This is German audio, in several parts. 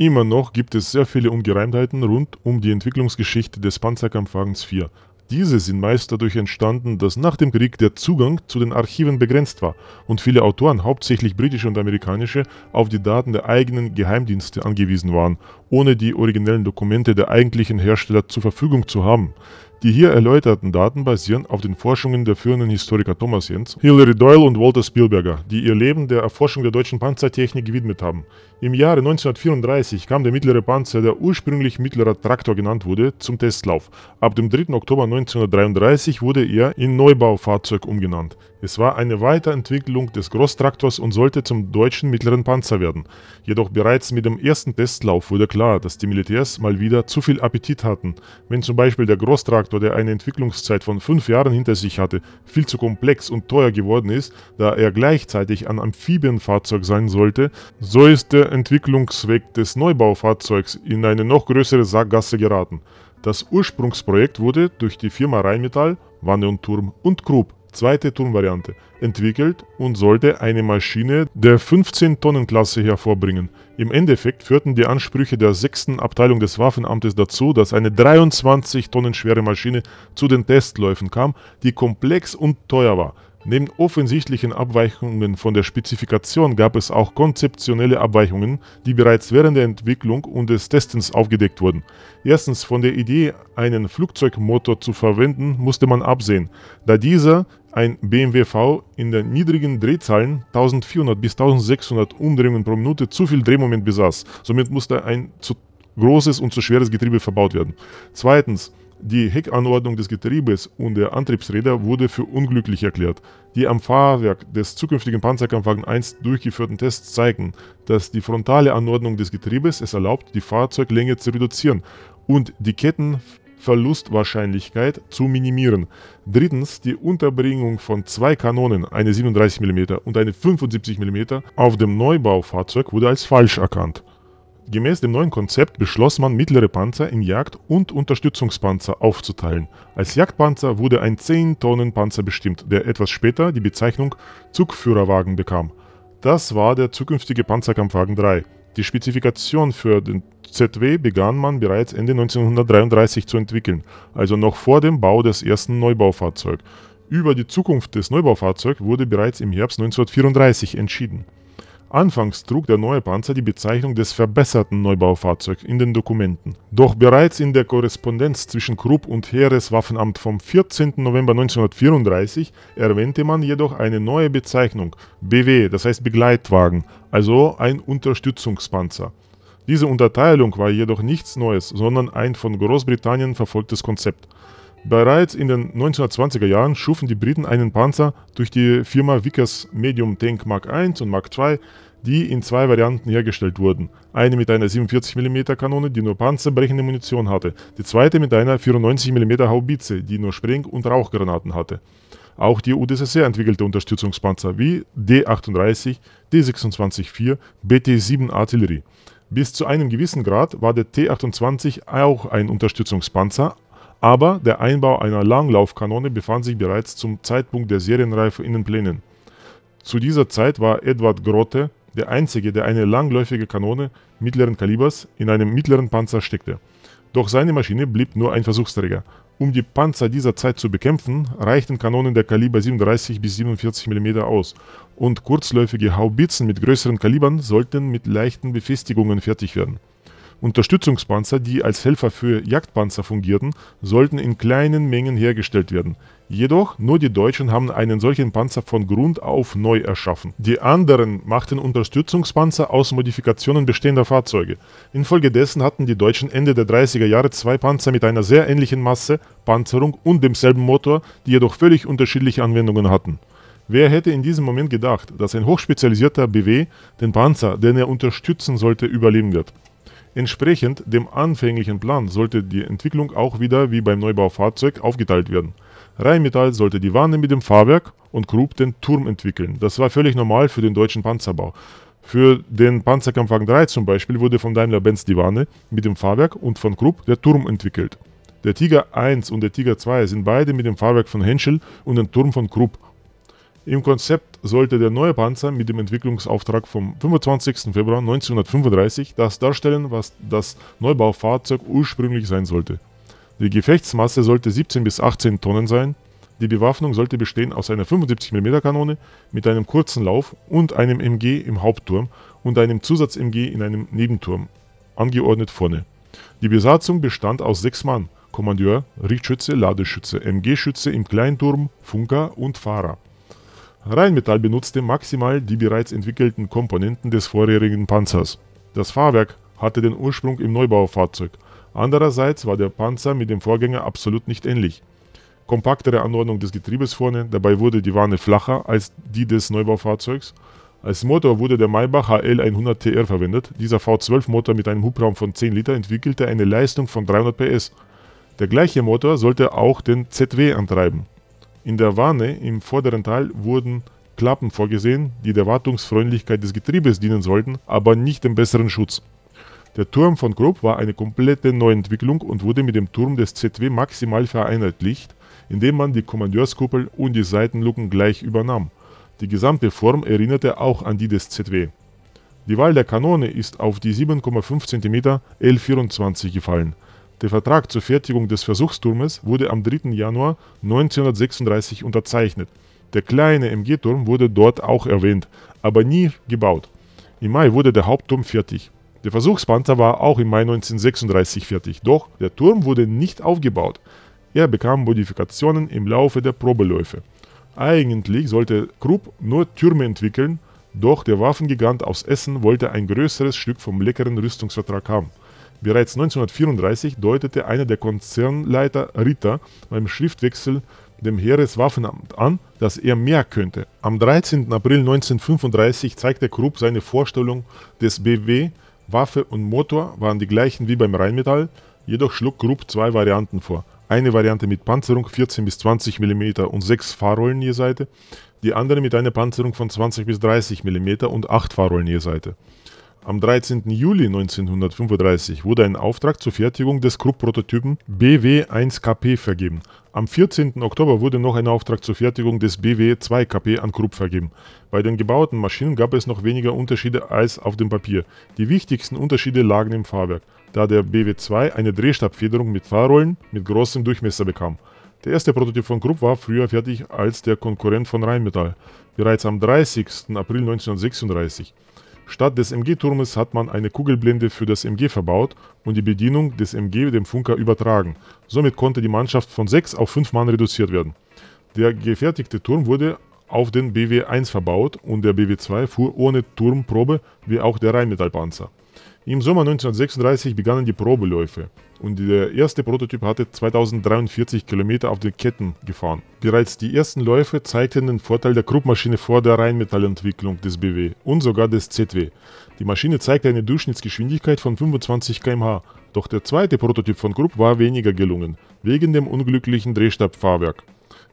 Immer noch gibt es sehr viele Ungereimtheiten rund um die Entwicklungsgeschichte des Panzerkampfwagens 4. Diese sind meist dadurch entstanden, dass nach dem Krieg der Zugang zu den Archiven begrenzt war und viele Autoren, hauptsächlich britische und amerikanische, auf die Daten der eigenen Geheimdienste angewiesen waren, ohne die originellen Dokumente der eigentlichen Hersteller zur Verfügung zu haben. Die hier erläuterten Daten basieren auf den Forschungen der führenden Historiker Thomas Jens, Hilary Doyle und Walter Spielberger, die ihr Leben der Erforschung der deutschen Panzertechnik gewidmet haben. Im Jahre 1934 kam der mittlere Panzer, der ursprünglich mittlerer Traktor genannt wurde, zum Testlauf. Ab dem 3. Oktober 1933 wurde er in Neubaufahrzeug umgenannt. Es war eine Weiterentwicklung des Großtraktors und sollte zum deutschen mittleren Panzer werden. Jedoch bereits mit dem ersten Testlauf wurde klar, dass die Militärs mal wieder zu viel Appetit hatten. Wenn zum Beispiel der Großtraktor, der eine Entwicklungszeit von fünf Jahren hinter sich hatte, viel zu komplex und teuer geworden ist, da er gleichzeitig ein Amphibienfahrzeug sein sollte, so ist der Entwicklungsweg des Neubaufahrzeugs in eine noch größere Sackgasse geraten. Das Ursprungsprojekt wurde durch die Firma Rheinmetall, Wanne und Turm und Krupp, zweite Turmvariante, entwickelt und sollte eine Maschine der 15-Tonnen-Klasse hervorbringen. Im Endeffekt führten die Ansprüche der 6. Abteilung des Waffenamtes dazu, dass eine 23 Tonnen schwere Maschine zu den Testläufen kam, die komplex und teuer war. Neben offensichtlichen Abweichungen von der Spezifikation gab es auch konzeptionelle Abweichungen, die bereits während der Entwicklung und des Testens aufgedeckt wurden. Erstens von der Idee, einen Flugzeugmotor zu verwenden, musste man absehen, da dieser ein BMW V in den niedrigen Drehzahlen 1400 bis 1600 Umdrehungen pro Minute zu viel Drehmoment besaß. Somit musste ein zu großes und zu schweres Getriebe verbaut werden. Zweitens die Heckanordnung des Getriebes und der Antriebsräder wurde für unglücklich erklärt. Die am Fahrwerk des zukünftigen Panzerkampfwagen 1 durchgeführten Tests zeigen, dass die frontale Anordnung des Getriebes es erlaubt, die Fahrzeuglänge zu reduzieren und die Kettenverlustwahrscheinlichkeit zu minimieren. Drittens die Unterbringung von zwei Kanonen, eine 37 mm und eine 75 mm, auf dem Neubaufahrzeug wurde als falsch erkannt. Gemäß dem neuen Konzept beschloss man mittlere Panzer in Jagd und Unterstützungspanzer aufzuteilen. Als Jagdpanzer wurde ein 10-Tonnen-Panzer bestimmt, der etwas später die Bezeichnung Zugführerwagen bekam. Das war der zukünftige Panzerkampfwagen 3. Die Spezifikation für den ZW begann man bereits Ende 1933 zu entwickeln, also noch vor dem Bau des ersten Neubaufahrzeugs. Über die Zukunft des Neubaufahrzeugs wurde bereits im Herbst 1934 entschieden Anfangs trug der neue Panzer die Bezeichnung des verbesserten Neubaufahrzeugs in den Dokumenten. Doch bereits in der Korrespondenz zwischen Krupp und Heereswaffenamt vom 14. November 1934 erwähnte man jedoch eine neue Bezeichnung, BW, das heißt Begleitwagen, also ein Unterstützungspanzer. Diese Unterteilung war jedoch nichts Neues, sondern ein von Großbritannien verfolgtes Konzept. Bereits in den 1920er Jahren schufen die Briten einen Panzer durch die Firma Vickers Medium Tank Mark I und Mark II, die in zwei Varianten hergestellt wurden. Eine mit einer 47mm Kanone, die nur panzerbrechende Munition hatte, die zweite mit einer 94mm Haubitze, die nur Spreng- und Rauchgranaten hatte. Auch die UdSSR entwickelte Unterstützungspanzer wie D-38, D-26-4, BT-7 Artillerie. Bis zu einem gewissen Grad war der T-28 auch ein Unterstützungspanzer, aber der Einbau einer Langlaufkanone befand sich bereits zum Zeitpunkt der Serienreife in den Plänen. Zu dieser Zeit war Edward Grote der einzige, der eine langläufige Kanone mittleren Kalibers in einem mittleren Panzer steckte. Doch seine Maschine blieb nur ein Versuchsträger. Um die Panzer dieser Zeit zu bekämpfen, reichten Kanonen der Kaliber 37 bis 47 mm aus und kurzläufige Haubitzen mit größeren Kalibern sollten mit leichten Befestigungen fertig werden. Unterstützungspanzer, die als Helfer für Jagdpanzer fungierten, sollten in kleinen Mengen hergestellt werden. Jedoch nur die Deutschen haben einen solchen Panzer von Grund auf neu erschaffen. Die anderen machten Unterstützungspanzer aus Modifikationen bestehender Fahrzeuge. Infolgedessen hatten die Deutschen Ende der 30er Jahre zwei Panzer mit einer sehr ähnlichen Masse, Panzerung und demselben Motor, die jedoch völlig unterschiedliche Anwendungen hatten. Wer hätte in diesem Moment gedacht, dass ein hochspezialisierter BW den Panzer, den er unterstützen sollte, überleben wird? Entsprechend dem anfänglichen Plan sollte die Entwicklung auch wieder wie beim Neubaufahrzeug aufgeteilt werden. Rheinmetall sollte die Wanne mit dem Fahrwerk und Krupp den Turm entwickeln. Das war völlig normal für den deutschen Panzerbau. Für den Panzerkampfwagen 3 zum Beispiel wurde von Daimler-Benz die Wanne mit dem Fahrwerk und von Krupp der Turm entwickelt. Der Tiger 1 und der Tiger 2 sind beide mit dem Fahrwerk von Henschel und dem Turm von Krupp im Konzept sollte der neue Panzer mit dem Entwicklungsauftrag vom 25. Februar 1935 das darstellen, was das Neubaufahrzeug ursprünglich sein sollte. Die Gefechtsmasse sollte 17 bis 18 Tonnen sein. Die Bewaffnung sollte bestehen aus einer 75mm Kanone mit einem kurzen Lauf und einem MG im Hauptturm und einem Zusatz-MG in einem Nebenturm, angeordnet vorne. Die Besatzung bestand aus sechs Mann: Kommandeur, Richtschütze, Ladeschütze, MG-Schütze im Kleinturm, Funker und Fahrer. Rheinmetall benutzte maximal die bereits entwickelten Komponenten des vorherigen Panzers. Das Fahrwerk hatte den Ursprung im Neubaufahrzeug, andererseits war der Panzer mit dem Vorgänger absolut nicht ähnlich. Kompaktere Anordnung des Getriebes vorne, dabei wurde die Wanne flacher als die des Neubaufahrzeugs. Als Motor wurde der Maybach HL 100 TR verwendet. Dieser V12-Motor mit einem Hubraum von 10 Liter entwickelte eine Leistung von 300 PS. Der gleiche Motor sollte auch den ZW antreiben. In der Wanne im vorderen Teil wurden Klappen vorgesehen, die der Wartungsfreundlichkeit des Getriebes dienen sollten, aber nicht dem besseren Schutz. Der Turm von Krupp war eine komplette Neuentwicklung und wurde mit dem Turm des ZW maximal vereinheitlicht, indem man die Kommandeurskuppel und die Seitenluken gleich übernahm. Die gesamte Form erinnerte auch an die des ZW. Die Wahl der Kanone ist auf die 7,5 cm L24 gefallen. Der Vertrag zur Fertigung des Versuchsturmes wurde am 3. Januar 1936 unterzeichnet. Der kleine MG-Turm wurde dort auch erwähnt, aber nie gebaut. Im Mai wurde der Hauptturm fertig. Der Versuchspanzer war auch im Mai 1936 fertig, doch der Turm wurde nicht aufgebaut. Er bekam Modifikationen im Laufe der Probeläufe. Eigentlich sollte Krupp nur Türme entwickeln, doch der Waffengigant aus Essen wollte ein größeres Stück vom leckeren Rüstungsvertrag haben. Bereits 1934 deutete einer der Konzernleiter Ritter beim Schriftwechsel dem Heereswaffenamt an, dass er mehr könnte. Am 13. April 1935 zeigte Krupp seine Vorstellung des BW. Waffe und Motor waren die gleichen wie beim Rheinmetall, jedoch schlug Krupp zwei Varianten vor. Eine Variante mit Panzerung 14 bis 20 mm und 6 Fahrrollen je Seite, die andere mit einer Panzerung von 20 bis 30 mm und 8 Fahrrollen je Seite. Am 13. Juli 1935 wurde ein Auftrag zur Fertigung des Krupp-Prototypen BW1KP vergeben. Am 14. Oktober wurde noch ein Auftrag zur Fertigung des BW2KP an Krupp vergeben. Bei den gebauten Maschinen gab es noch weniger Unterschiede als auf dem Papier. Die wichtigsten Unterschiede lagen im Fahrwerk, da der BW2 eine Drehstabfederung mit Fahrrollen mit großem Durchmesser bekam. Der erste Prototyp von Krupp war früher fertig als der Konkurrent von Rheinmetall, bereits am 30. April 1936. Statt des MG-Turmes hat man eine Kugelblende für das MG verbaut und die Bedienung des MG dem Funker übertragen. Somit konnte die Mannschaft von 6 auf 5 Mann reduziert werden. Der gefertigte Turm wurde auf den BW-1 verbaut und der BW-2 fuhr ohne Turmprobe wie auch der Rheinmetallpanzer. Im Sommer 1936 begannen die Probeläufe und der erste Prototyp hatte 2043 Kilometer auf den Ketten gefahren. Bereits die ersten Läufe zeigten den Vorteil der Kruppmaschine vor der Rheinmetallentwicklung des BW und sogar des ZW. Die Maschine zeigte eine Durchschnittsgeschwindigkeit von 25 km/h, doch der zweite Prototyp von Krupp war weniger gelungen, wegen dem unglücklichen Drehstabfahrwerk.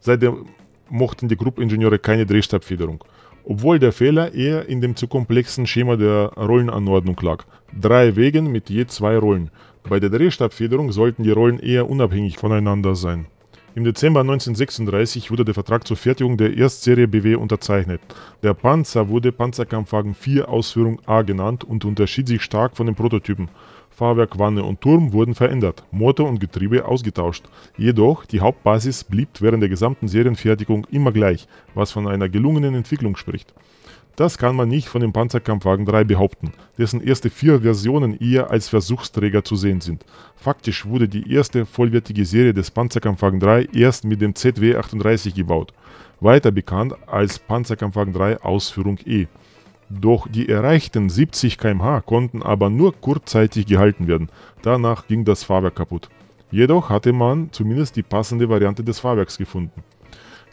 Seitdem mochten die Krupp-Ingenieure keine Drehstabfederung obwohl der Fehler eher in dem zu komplexen Schema der Rollenanordnung lag. Drei Wegen mit je zwei Rollen. Bei der Drehstabfederung sollten die Rollen eher unabhängig voneinander sein. Im Dezember 1936 wurde der Vertrag zur Fertigung der Erstserie BW unterzeichnet. Der Panzer wurde Panzerkampfwagen 4 Ausführung A genannt und unterschied sich stark von den Prototypen. Fahrwerk, Wanne und Turm wurden verändert, Motor und Getriebe ausgetauscht. Jedoch, die Hauptbasis blieb während der gesamten Serienfertigung immer gleich, was von einer gelungenen Entwicklung spricht. Das kann man nicht von dem Panzerkampfwagen 3 behaupten, dessen erste vier Versionen eher als Versuchsträger zu sehen sind. Faktisch wurde die erste vollwertige Serie des Panzerkampfwagen 3 erst mit dem ZW 38 gebaut, weiter bekannt als Panzerkampfwagen 3 Ausführung E. Doch die erreichten 70 km/h konnten aber nur kurzzeitig gehalten werden, danach ging das Fahrwerk kaputt. Jedoch hatte man zumindest die passende Variante des Fahrwerks gefunden.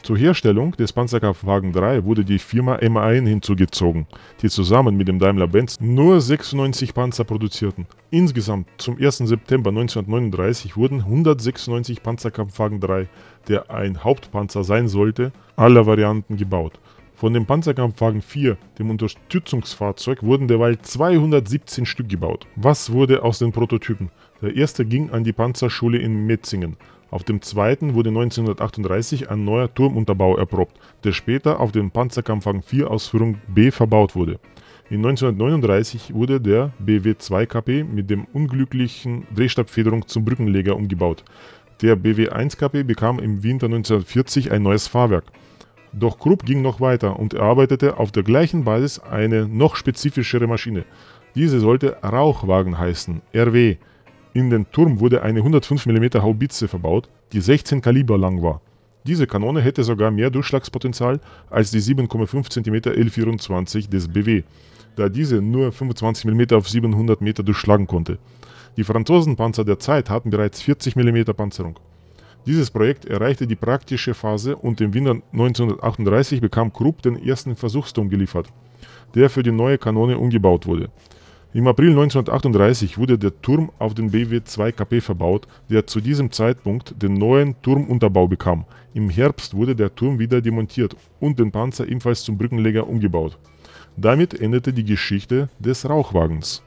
Zur Herstellung des Panzerkraftwagen 3 wurde die Firma M1 hinzugezogen, die zusammen mit dem Daimler-Benz nur 96 Panzer produzierten. Insgesamt zum 1. September 1939 wurden 196 Panzerkampfwagen 3, der ein Hauptpanzer sein sollte, aller Varianten gebaut. Von dem Panzerkampfwagen 4, dem Unterstützungsfahrzeug, wurden derweil 217 Stück gebaut. Was wurde aus den Prototypen? Der erste ging an die Panzerschule in Metzingen. Auf dem zweiten wurde 1938 ein neuer Turmunterbau erprobt, der später auf dem Panzerkampfwagen 4 Ausführung B verbaut wurde. In 1939 wurde der BW2KP mit dem unglücklichen Drehstabfederung zum Brückenleger umgebaut. Der BW1KP bekam im Winter 1940 ein neues Fahrwerk. Doch Krupp ging noch weiter und erarbeitete auf der gleichen Basis eine noch spezifischere Maschine. Diese sollte Rauchwagen heißen, RW. In den Turm wurde eine 105 mm Haubitze verbaut, die 16 Kaliber lang war. Diese Kanone hätte sogar mehr Durchschlagspotenzial als die 7,5 cm L24 des BW, da diese nur 25 mm auf 700 Meter durchschlagen konnte. Die Franzosenpanzer der Zeit hatten bereits 40 mm Panzerung. Dieses Projekt erreichte die praktische Phase und im Winter 1938 bekam Krupp den ersten Versuchsturm geliefert, der für die neue Kanone umgebaut wurde. Im April 1938 wurde der Turm auf den BW-2KP verbaut, der zu diesem Zeitpunkt den neuen Turmunterbau bekam. Im Herbst wurde der Turm wieder demontiert und den Panzer ebenfalls zum Brückenleger umgebaut. Damit endete die Geschichte des Rauchwagens.